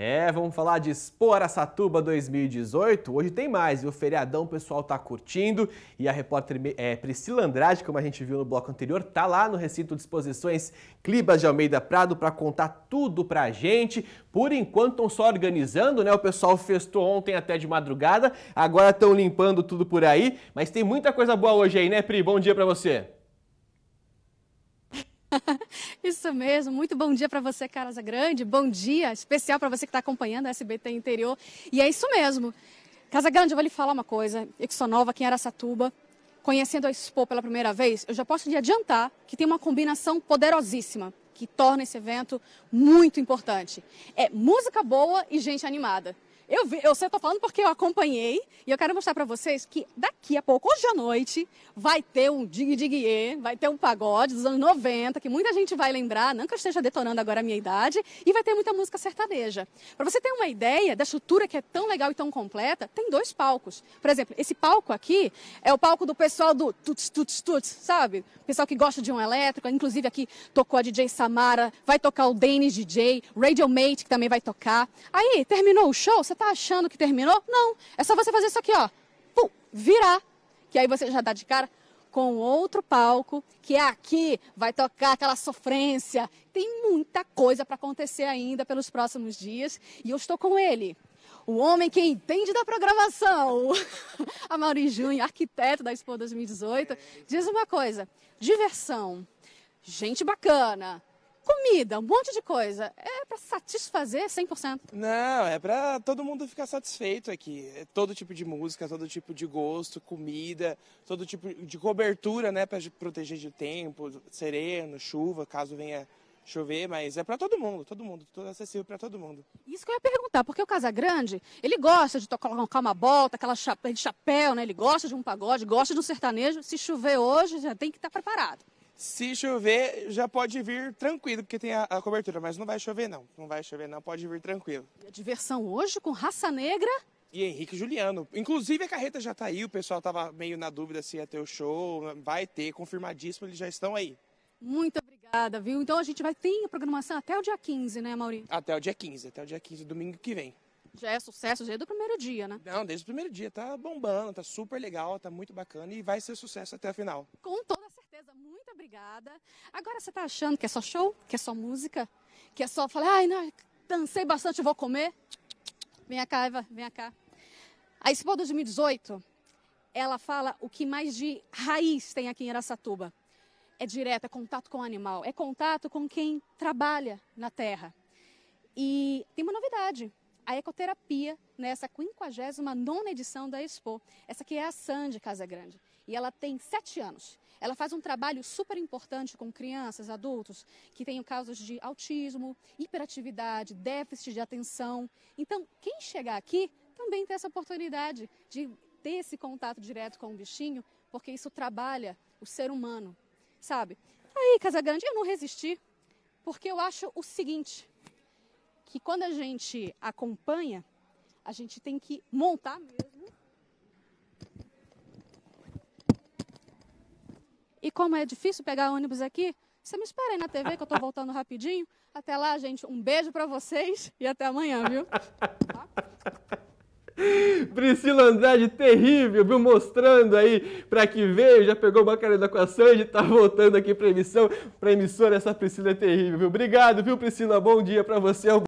É, vamos falar de Expo Satuba 2018. Hoje tem mais, e o feriadão o pessoal tá curtindo. E a repórter é, Priscila Andrade, como a gente viu no bloco anterior, tá lá no recinto de exposições Clibas de Almeida Prado para contar tudo pra gente. Por enquanto estão só organizando, né? O pessoal festou ontem até de madrugada, agora estão limpando tudo por aí. Mas tem muita coisa boa hoje aí, né, Pri? Bom dia para você. Isso mesmo, muito bom dia para você, Carasa Grande. Bom dia especial para você que está acompanhando a SBT Interior. E é isso mesmo. Casa Grande, eu vou lhe falar uma coisa. Eu que sou nova aqui em Aracatuba, conhecendo a Expo pela primeira vez, eu já posso lhe adiantar que tem uma combinação poderosíssima que torna esse evento muito importante. É música boa e gente animada. Eu, vi, eu sei, tô falando porque eu acompanhei e eu quero mostrar para vocês que daqui a pouco, hoje à noite, vai ter um dig digue, vai ter um pagode dos anos 90, que muita gente vai lembrar, não que eu esteja detonando agora a minha idade, e vai ter muita música sertaneja. Para você ter uma ideia da estrutura que é tão legal e tão completa, tem dois palcos. Por exemplo, esse palco aqui é o palco do pessoal do tuts, tuts, tuts, sabe? Pessoal que gosta de um elétrico, inclusive aqui tocou a DJ Samara, vai tocar o Danish DJ, Radio Mate, que também vai tocar. Aí, terminou o show, você está achando que terminou? Não. É só você fazer isso aqui, ó. Pum, virar. Que aí você já dá de cara com outro palco, que é aqui vai tocar aquela sofrência. Tem muita coisa para acontecer ainda pelos próximos dias e eu estou com ele. O homem que entende da programação, a Mauri Júnior, arquiteto da Expo 2018, diz uma coisa: diversão, gente bacana, comida, um monte de coisa. É para satisfazer 100%. Não, é para todo mundo ficar satisfeito aqui. É todo tipo de música, todo tipo de gosto, comida, todo tipo de cobertura, né, para proteger de tempo, sereno, chuva, caso venha chover, mas é para todo mundo, todo mundo, tudo acessível para todo mundo. Isso que eu ia perguntar, porque o Casagrande, ele gosta de colocar uma bota, aquela chapéu, chapéu, né? Ele gosta de um pagode, gosta de um sertanejo. Se chover hoje, já tem que estar tá preparado. Se chover, já pode vir tranquilo, porque tem a, a, cobertura, mas não vai chover não. Não vai chover não, pode vir tranquilo. E a diversão hoje com Raça Negra e Henrique Juliano. Inclusive a carreta já tá aí, o pessoal tava meio na dúvida se ia ter o show, vai ter, confirmadíssimo, eles já estão aí. Muito obrigada, viu? Então a gente vai ter a programação até o dia 15, né, Maurício? Até o dia 15, até o dia 15, domingo que vem. Já é sucesso é desde o primeiro dia, né? Não, desde o primeiro dia. Tá bombando, tá super legal, tá muito bacana e vai ser sucesso até o final. Com toda obrigada. Agora você está achando que é só show? Que é só música? Que é só falar, ai, não, dancei bastante, vou comer? Vem cá, Eva, vem cá. A Expo 2018, ela fala o que mais de raiz tem aqui em Aracatuba. É direto, é contato com o animal, é contato com quem trabalha na terra. E tem uma novidade a ecoterapia nessa né, 59 edição da Expo. Essa que é a Sandy Casa Grande. E ela tem sete anos. Ela faz um trabalho super importante com crianças, adultos, que têm causas de autismo, hiperatividade, déficit de atenção. Então, quem chegar aqui também tem essa oportunidade de ter esse contato direto com o bichinho, porque isso trabalha o ser humano, sabe? Aí, Casa Grande, eu não resisti, porque eu acho o seguinte, que quando a gente acompanha, a gente tem que montar mesmo. E como é difícil pegar ônibus aqui, você me espera aí na TV que eu tô voltando rapidinho. Até lá, gente, um beijo para vocês e até amanhã, viu? Priscila Andrade, terrível, viu? Mostrando aí para que veio, já pegou uma carona com a Sandy, tá voltando aqui para emissão, para emissora. Essa Priscila é terrível, viu? Obrigado, viu, Priscila? Bom dia para você.